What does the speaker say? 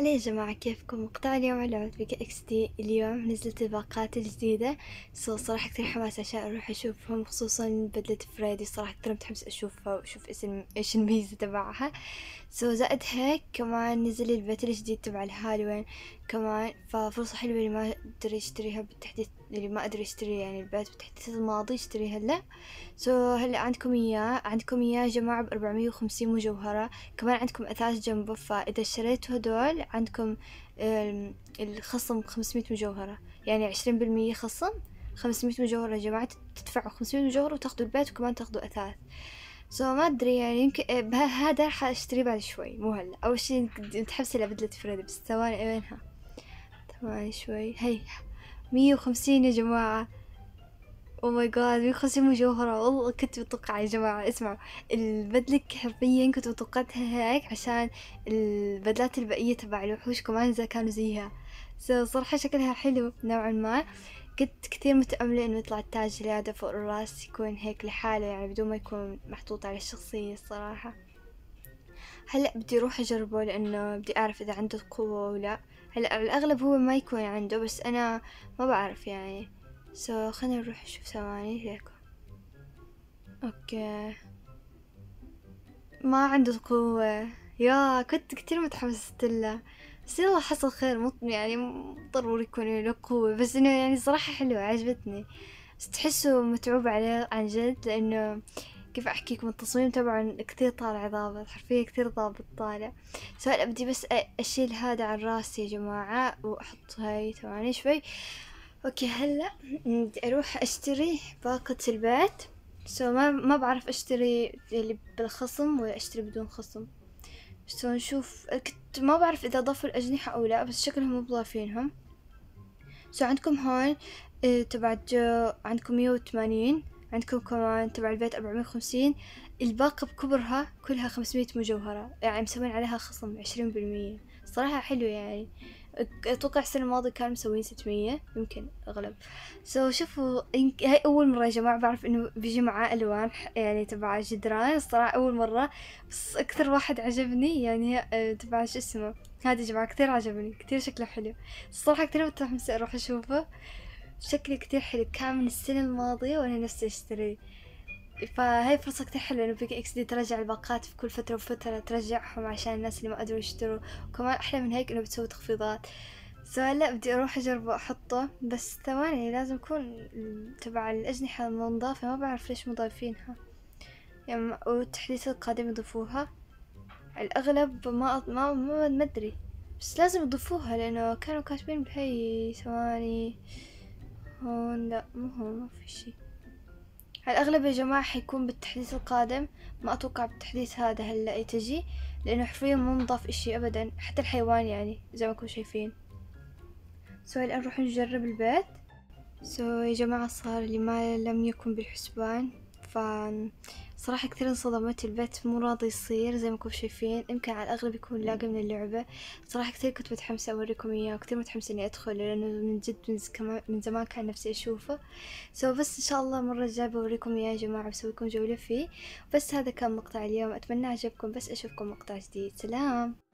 هلا يا جماعة كيفكم مقطع اليوم على لعبة بيكا اكس دي اليوم نزلت الباقات الجديدة سو صراحة كثير حماس عشان اروح اشوفهم خصوصا بدلة فريدي صراحة كثير متحمس اشوفها واشوف اسم ايش الميزة تبعها سو زائد هيك كمان نزل البيت الجديد تبع الهالوين كمان ففرصة حلوة اللي ما ادري اشتريها بالتحديث اللي ما أدري أشتري يعني البيت بتحت الماضي أشتري هلا سو so, هلا عندكم إياه عندكم إياه جماعة بأربعمية وخمسين مجوهرة كمان عندكم أثاث جنبه فإذا اشتريتوا هدول عندكم الخصم خمسمية مجوهرة يعني عشرين بالمية خصم خمسمية مجوهرة يا جماعة تدفعوا خمسمية مجوهرة وتاخدوا البيت وكمان تاخدوا أثاث سو so, ما ادري يعني يمكن آه، هذا حاشتريه بعد شوي مو هلا اول شي تحبسي لبدله فريد بس ثواني وينها ثواني شوي هي مية وخمسين يا جماعة او ماي جاد مية وخمسين مجوهرة والله كنت متوقعة يا جماعة اسمعوا البدلة حرفيا كنت متوقعتها هيك عشان البدلات البقية تبع الوحوش كمان زي كانوا زيها صراحة شكلها حلو نوعا ما كنت كثير متأملة إنه يطلع التاج اللي هذا فوق الراس يكون هيك لحاله يعني بدون ما يكون محطوط على الشخصية الصراحة هلأ بدي أروح أجربه لأنه بدي أعرف إذا عنده قوة ولا هلأ الأغلب هو ما يكون عنده بس أنا ما بعرف يعني سو so, خلينا نروح نشوف ثواني هيك أوكي ما عنده قوة يا كنت كتير متحمسة له بس يلا حصل خير مو يعني مو ضروري يكون له قوة بس انه يعني صراحة حلوة عجبتني بس تحسه متعوب عليه عن جد لانه كيف احكيكم التصميم تبعه كثير طالع ضابط حرفيا كثير ضابط طالع سؤال ابدي بس اشيل هذا عن راسي يا جماعة واحط هاي ثواني شوي اوكي هلا بدي اروح اشتري باقة البيت سو ما ما بعرف اشتري اللي بالخصم ولا اشتري بدون خصم سو نشوف كنت ما بعرف اذا ضفوا الاجنحة او لا بس شكلهم مو ضافينهم سو عندكم هون آه، تبع جو عندكم مية وثمانين عندكم كمان تبع البيت أربعمية وخمسين الباقة بكبرها كلها خمسمية مجوهرة يعني مسوين عليها خصم عشرين بالمية صراحة حلو يعني أتوقع السنة الماضية كانوا مسوين ستمية يمكن أغلب سو so, شوفوا هاي أول مرة يا جماعة بعرف إنه بيجي معاه ألوان يعني تبع جدران الصراحة أول مرة بس أكثر واحد عجبني يعني آه، تبع شو اسمه هذا يا جماعة كثير عجبني كثير شكله حلو الصراحة كثير متحمسة أروح أشوفه شكلي كتير حلو كان من السنة الماضية وأنا نفسي أشتري فهاي فرصة كتير حلوة إنه بيك إكس دي ترجع الباقات في كل فترة وفترة ترجعهم عشان الناس اللي ما قدروا يشتروا وكمان أحلى من هيك إنه بتسوي تخفيضات سو بدي أروح أجربه أحطه بس ثواني لازم يكون تبع الأجنحة المنضافة ما بعرف ليش مضايفينها يعني والتحديث القادمة يضيفوها الأغلب ما ما ما مدري بس لازم يضيفوها لأنه كانوا كاتبين بهاي ثواني هون لا مو هون ما في شي الأغلب يا جماعة حيكون بالتحديث القادم ما أتوقع بالتحديث هذا هلا تجي لأنه حرفيا مو مضاف إشي أبدا حتى الحيوان يعني زي ما كنتم شايفين سو الآن نروح نجرب البيت سو يا جماعة صار اللي ما لم يكن بالحسبان ف صراحة كثير انصدمت البيت مو راضي يصير زي ما كنتم شايفين يمكن على الأغلب يكون لاقى من اللعبة صراحة كثير كنت متحمسة أوريكم إياه وكثير متحمسة إني أدخل لأنه من جد من زمان كان نفسي أشوفه سو بس إن شاء الله مرة الجاية بوريكم إياه يا جماعة بسويكم جولة فيه بس هذا كان مقطع اليوم أتمنى عجبكم بس أشوفكم مقطع جديد سلام